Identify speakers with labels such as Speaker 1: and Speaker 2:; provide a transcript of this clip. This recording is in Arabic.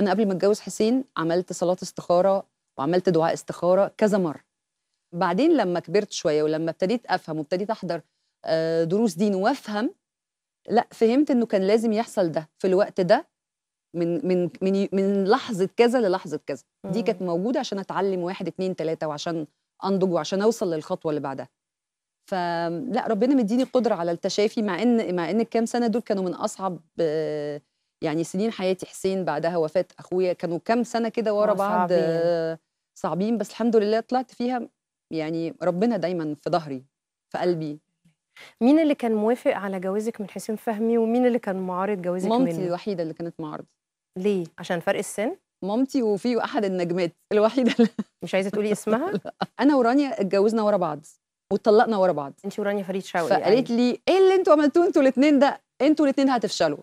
Speaker 1: انا قبل ما اتجوز حسين عملت صلاه استخاره وعملت دعاء استخاره كذا مره بعدين لما كبرت شويه ولما ابتديت افهم وابتديت احضر آه، دروس دين وافهم لا فهمت انه كان لازم يحصل ده في الوقت ده من من من من لحظه كذا للحظه كذا دي كانت موجوده عشان اتعلم واحد اتنين تلاته وعشان انضج وعشان اوصل للخطوه اللي بعدها فلا ربنا مديني قدره على التشافي مع ان مع ان الكام سنه دول كانوا من اصعب آه، يعني سنين حياتي حسين بعدها وفاه اخويا كانوا كام سنه كده ورا آه، بعض صعبين. صعبين بس الحمد لله طلعت فيها يعني ربنا دايما في ظهري في قلبي مين اللي كان موافق على جوازك من حسين فهمي ومين اللي كان معارض جوازك منه؟ مامتي الوحيده اللي كانت معارضه ليه؟ عشان فرق السن؟ مامتي وفي احد النجمات الوحيده اللي مش عايزه تقولي اسمها؟ انا ورانيا اتجوزنا ورا بعض واتطلقنا ورا بعض انت ورانيا فريد شوقي فقالت يعني. لي ايه اللي انتوا عملتوه انتوا الاثنين ده؟ انتوا الاثنين هتفشلوا